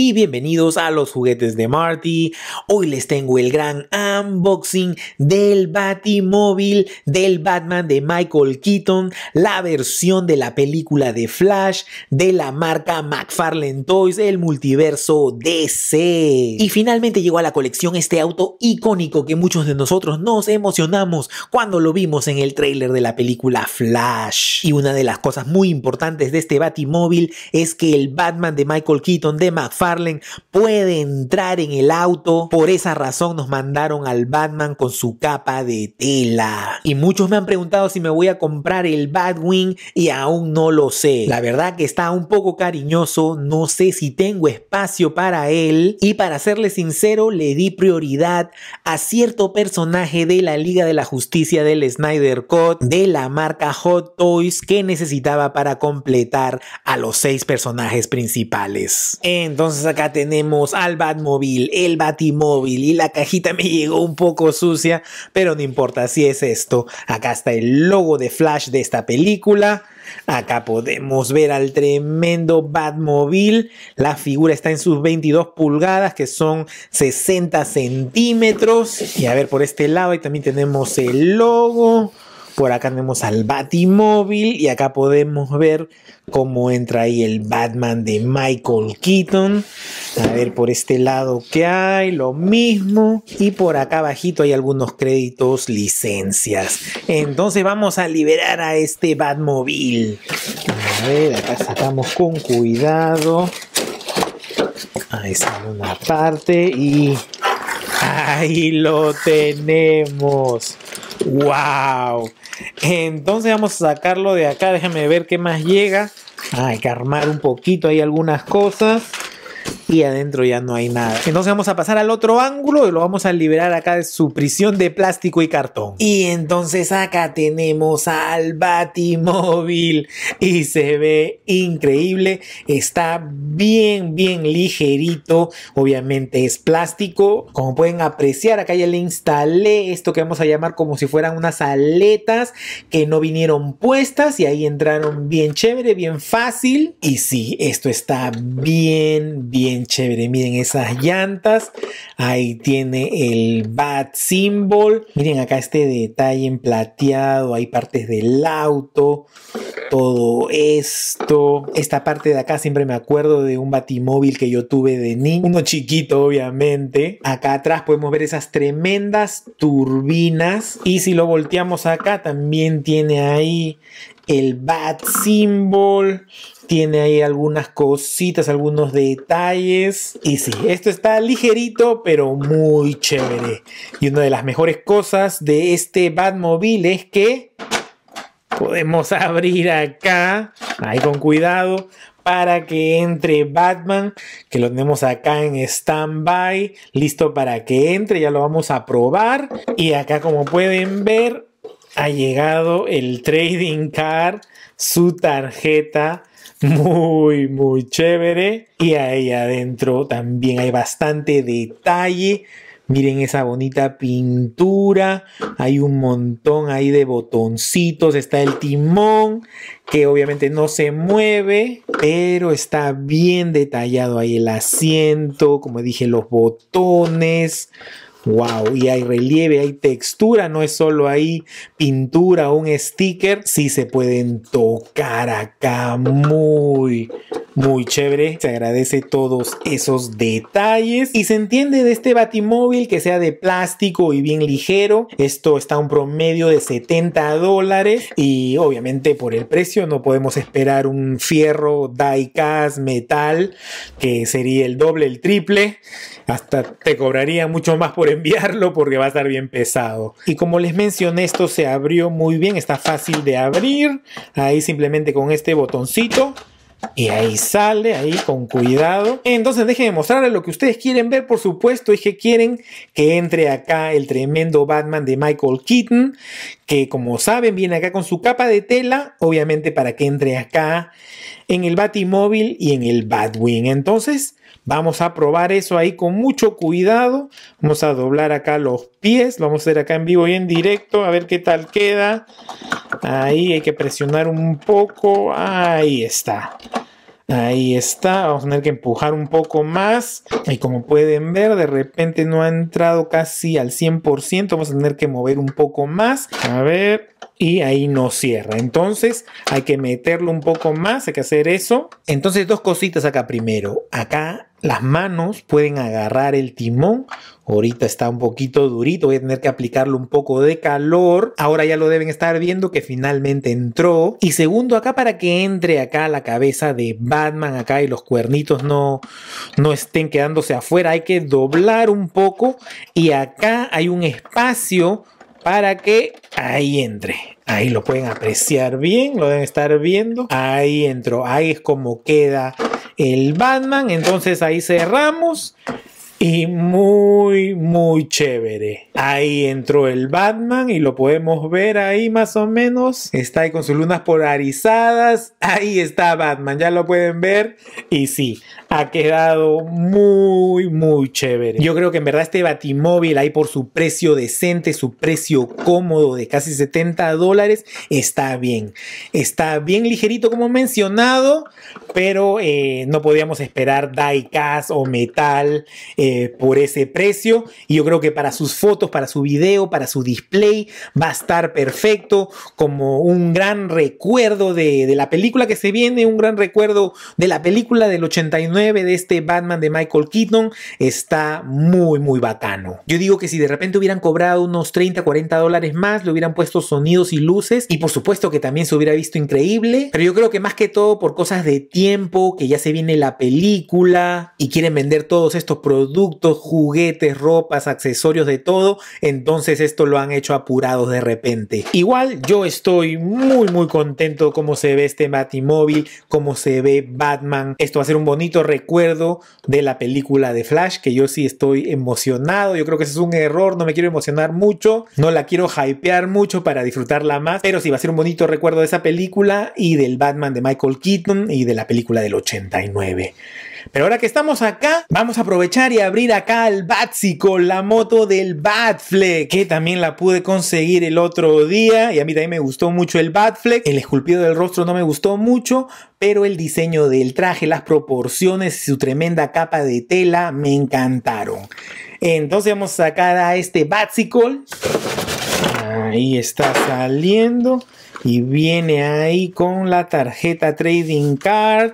y bienvenidos a los juguetes de Marty. Hoy les tengo el gran unboxing del Batimóvil del Batman de Michael Keaton, la versión de la película de Flash de la marca McFarlane Toys, el multiverso DC. Y finalmente llegó a la colección este auto icónico que muchos de nosotros nos emocionamos cuando lo vimos en el tráiler de la película Flash. Y una de las cosas muy importantes de este Batimóvil es que el Batman de Michael Keaton de McFarlane puede entrar en el auto. Por esa razón nos mandaron al Batman con su capa de tela. Y muchos me han preguntado si me voy a comprar el Batwing y aún no lo sé. La verdad que está un poco cariñoso, no sé si tengo espacio para él. Y para serle sincero, le di prioridad a cierto personaje de la Liga de la Justicia del Snyder Cut de la marca Hot Toys que necesitaba para completar a los seis personajes principales. Entonces, entonces acá tenemos al Batmóvil, el Batimóvil y la cajita me llegó un poco sucia, pero no importa, si es esto. Acá está el logo de Flash de esta película. Acá podemos ver al tremendo Batmóvil. La figura está en sus 22 pulgadas, que son 60 centímetros. Y a ver por este lado, y también tenemos el logo. Por acá tenemos al Batimóvil y acá podemos ver cómo entra ahí el Batman de Michael Keaton. A ver por este lado qué hay, lo mismo. Y por acá abajito hay algunos créditos, licencias. Entonces vamos a liberar a este Batmóvil. A ver, acá sacamos con cuidado. Ahí sale una parte y ahí lo tenemos. ¡Wow! Entonces vamos a sacarlo de acá. Déjame ver qué más llega. Hay que armar un poquito. Hay algunas cosas y adentro ya no hay nada. Entonces vamos a pasar al otro ángulo y lo vamos a liberar acá de su prisión de plástico y cartón. Y entonces acá tenemos al Batimóvil y se ve increíble. Está bien, bien ligerito. Obviamente es plástico. Como pueden apreciar, acá ya le instalé esto que vamos a llamar como si fueran unas aletas que no vinieron puestas y ahí entraron bien chévere, bien fácil. Y sí, esto está bien, bien chévere. Miren esas llantas. Ahí tiene el Bat Symbol. Miren acá este detalle en plateado. Hay partes del auto. Todo esto. Esta parte de acá siempre me acuerdo de un batimóvil que yo tuve de niño. Uno chiquito, obviamente. Acá atrás podemos ver esas tremendas turbinas. Y si lo volteamos acá, también tiene ahí el Bat Symbol, tiene ahí algunas cositas, algunos detalles. Y sí, esto está ligerito, pero muy chévere. Y una de las mejores cosas de este Batmobile es que podemos abrir acá, ahí con cuidado, para que entre Batman, que lo tenemos acá en standby, listo para que entre, ya lo vamos a probar. Y acá como pueden ver, ha llegado el trading card, su tarjeta muy, muy chévere. Y ahí adentro también hay bastante detalle. Miren esa bonita pintura. Hay un montón ahí de botoncitos. Está el timón, que obviamente no se mueve, pero está bien detallado ahí el asiento, como dije, los botones. Wow, y hay relieve, hay textura, no es solo ahí pintura, un sticker, sí se pueden tocar acá muy, muy chévere. Se agradece todos esos detalles y se entiende de este batimóvil que sea de plástico y bien ligero. Esto está a un promedio de 70 dólares y obviamente por el precio no podemos esperar un fierro diecast metal que sería el doble, el triple. Hasta te cobraría mucho más por enviarlo porque va a estar bien pesado. Y como les mencioné, esto se abrió muy bien, está fácil de abrir. Ahí simplemente con este botoncito y ahí sale, ahí con cuidado. Entonces déjenme mostrarles lo que ustedes quieren ver, por supuesto, es que quieren que entre acá el tremendo Batman de Michael Keaton, que como saben viene acá con su capa de tela, obviamente para que entre acá en el Batimóvil y en el Batwing. Entonces vamos a probar eso ahí con mucho cuidado. Vamos a doblar acá los pies, lo vamos a hacer acá en vivo y en directo, a ver qué tal queda. Ahí hay que presionar un poco, ahí está. Ahí está, vamos a tener que empujar un poco más y como pueden ver de repente no ha entrado casi al 100%, vamos a tener que mover un poco más, a ver, y ahí no cierra, entonces hay que meterlo un poco más, hay que hacer eso. Entonces dos cositas acá primero, acá las manos pueden agarrar el timón. Ahorita está un poquito durito, voy a tener que aplicarlo un poco de calor. Ahora ya lo deben estar viendo que finalmente entró. Y segundo, acá para que entre acá la cabeza de Batman acá y los cuernitos no, no estén quedándose afuera, hay que doblar un poco. Y acá hay un espacio para que ahí entre. Ahí lo pueden apreciar bien, lo deben estar viendo. Ahí entró, ahí es como queda el Batman. Entonces ahí cerramos y muy, muy chévere. Ahí entró el Batman y lo podemos ver ahí más o menos. Está ahí con sus lunas polarizadas. Ahí está Batman, ya lo pueden ver. Y sí, ha quedado muy, muy chévere. Yo creo que en verdad este Batimóvil ahí por su precio decente, su precio cómodo de casi 70 dólares, está bien. Está bien ligerito como mencionado, pero eh, no podíamos esperar diecast o metal. Eh, eh, por ese precio. Y yo creo que para sus fotos, para su video, para su display, va a estar perfecto como un gran recuerdo de, la película que se viene, un gran recuerdo de la película del 89 de este Batman de Michael Keaton. Está muy, muy bacano. Yo digo que si de repente hubieran cobrado unos 30, 40 dólares más, le hubieran puesto sonidos y luces y por supuesto que también se hubiera visto increíble, pero yo creo que más que todo por cosas de tiempo, que ya se viene la película y quieren vender todos estos productos productos, juguetes, ropas, accesorios, de todo, entonces esto lo han hecho apurados de repente. Igual yo estoy muy muy contento cómo se ve este Batimóvil, cómo se ve Batman. Esto va a ser un bonito recuerdo de la película de Flash, que yo sí estoy emocionado. Yo creo que ese es un error, no me quiero emocionar mucho, no la quiero hypear mucho para disfrutarla más, pero sí va a ser un bonito recuerdo de esa película y del Batman de Michael Keaton y de la película del 89. Pero ahora que estamos acá, vamos a aprovechar y abrir acá el con la moto del Batfleck, que también la pude conseguir el otro día y a mí también me gustó mucho el Batfleck. El esculpido del rostro no me gustó mucho, pero el diseño del traje, las proporciones y su tremenda capa de tela me encantaron. Entonces vamos a sacar a este Batsicle. Ahí está saliendo y viene ahí con la tarjeta Trading Card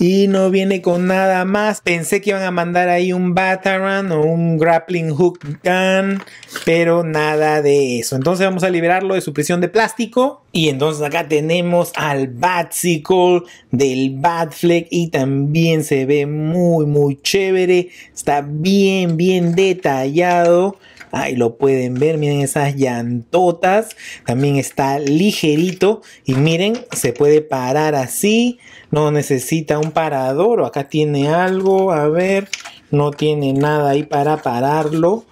y no viene con nada más. Pensé que iban a mandar ahí un Batarang o un Grappling Hook Gun, pero nada de eso. Entonces vamos a liberarlo de su prisión de plástico. Y entonces acá tenemos al Batsicle del Batfleck y también se ve muy, muy chévere. Está bien, bien detallado. Ahí lo pueden ver, miren esas llantotas. También está ligerito y miren, se puede parar así. No necesita un parador o acá tiene algo, a ver. No tiene nada ahí para pararlo.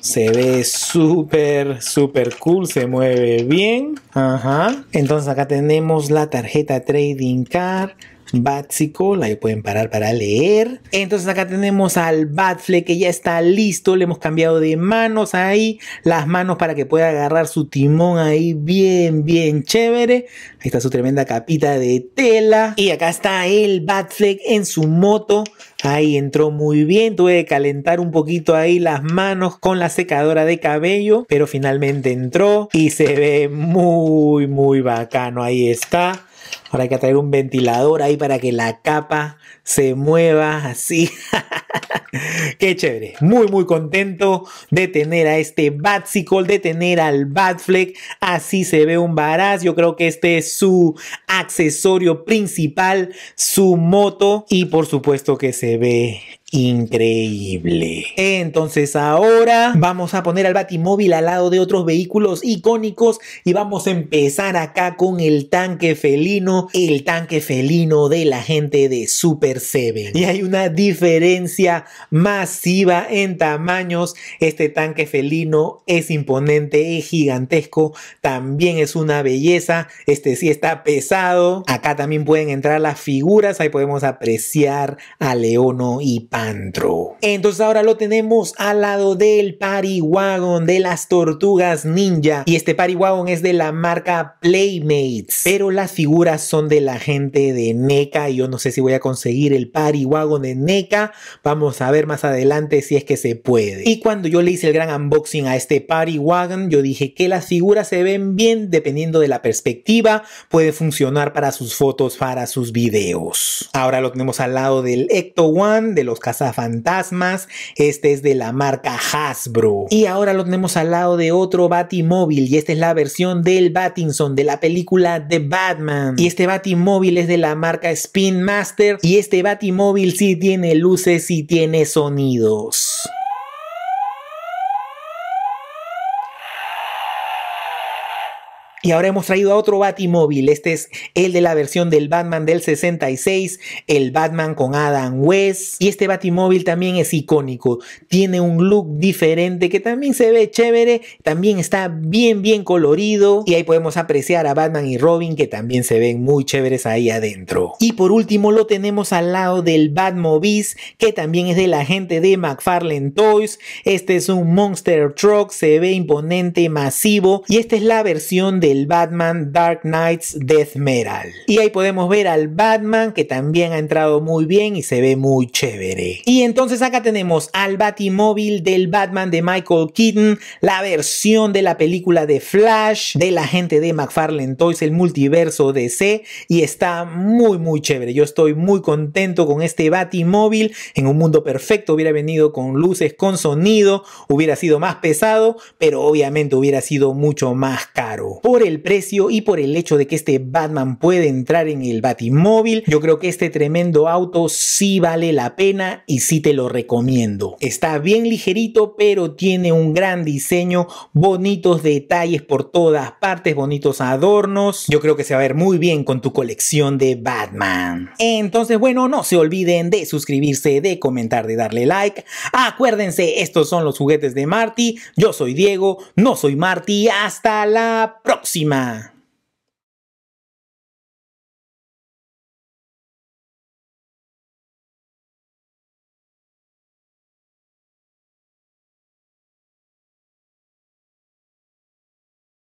Se ve súper, súper cool, se mueve bien. Ajá. Entonces acá tenemos la tarjeta Trading Card básico, ahí pueden parar para leer. Entonces acá tenemos al Batfleck que ya está listo, le hemos cambiado de manos ahí, las manos para que pueda agarrar su timón ahí bien, bien chévere. Ahí está su tremenda capita de tela. Y acá está el Batfleck en su moto. Ahí entró muy bien, tuve que calentar un poquito ahí las manos con la secadora de cabello, pero finalmente entró y se ve muy, muy bacano. Ahí está. Ahora hay que traer un ventilador ahí para que la capa se mueva así. Qué chévere. Muy, muy contento de tener a este Batsicle, de tener al Batfleck. Así se ve un Baraz. Yo creo que este es su accesorio principal, su moto. Y por supuesto que se ve increíble. Entonces ahora vamos a poner al Batimóvil al lado de otros vehículos icónicos y vamos a empezar acá con el tanque felino, el tanque felino de la gente de Super 7. Y hay una diferencia masiva en tamaños. Este tanque felino es imponente, es gigantesco, también es una belleza. Este sí está pesado. Acá también pueden entrar las figuras, ahí podemos apreciar a Leono y Pan entonces ahora lo tenemos al lado del Party Wagon de las Tortugas Ninja. Y este Party Wagon es de la marca Playmates. Pero las figuras son de la gente de NECA. Y Yo no sé si voy a conseguir el Party Wagon de NECA. Vamos a ver más adelante si es que se puede. Y cuando yo le hice el gran unboxing a este Party Wagon, yo dije que las figuras se ven bien dependiendo de la perspectiva. Puede funcionar para sus fotos, para sus videos. Ahora lo tenemos al lado del Ecto One, de los a fantasmas Este es de la marca Hasbro. Y ahora lo tenemos al lado de otro Batimóvil y esta es la versión del Batinson de la película The Batman. Y este Batimóvil es de la marca Spin Master y este Batimóvil sí tiene luces y tiene sonidos. Y ahora hemos traído a otro Batimóvil. Este es el de la versión del Batman del 66, el Batman con Adam West. Y este Batimóvil también es icónico. Tiene un look diferente que también se ve chévere. También está bien, bien colorido. Y ahí podemos apreciar a Batman y Robin que también se ven muy chéveres ahí adentro. Y por último lo tenemos al lado del Batmobis que también es de la gente de McFarlane Toys. Este es un Monster Truck. Se ve imponente, masivo. Y esta es la versión de Batman Dark Knights Death Metal. Y ahí podemos ver al Batman que también ha entrado muy bien y se ve muy chévere. Y entonces acá tenemos al Batimóvil del Batman de Michael Keaton, la versión de la película de Flash, de la gente de McFarlane Toys, el multiverso DC y está muy muy chévere. Yo estoy muy contento con este Batimóvil. En un mundo perfecto hubiera venido con luces, con sonido, hubiera sido más pesado, pero obviamente hubiera sido mucho más caro. Por el precio y por el hecho de que este Batman puede entrar en el Batimóvil, yo creo que este tremendo auto sí vale la pena y sí te lo recomiendo. Está bien ligerito, pero tiene un gran diseño, bonitos detalles por todas partes, bonitos adornos. Yo creo que se va a ver muy bien con tu colección de Batman. Entonces, bueno, no se olviden de suscribirse, de comentar, de darle like. Acuérdense, estos son los juguetes de Marty. Yo soy Diego, no soy Marty. Hasta la próxima. 是嘛？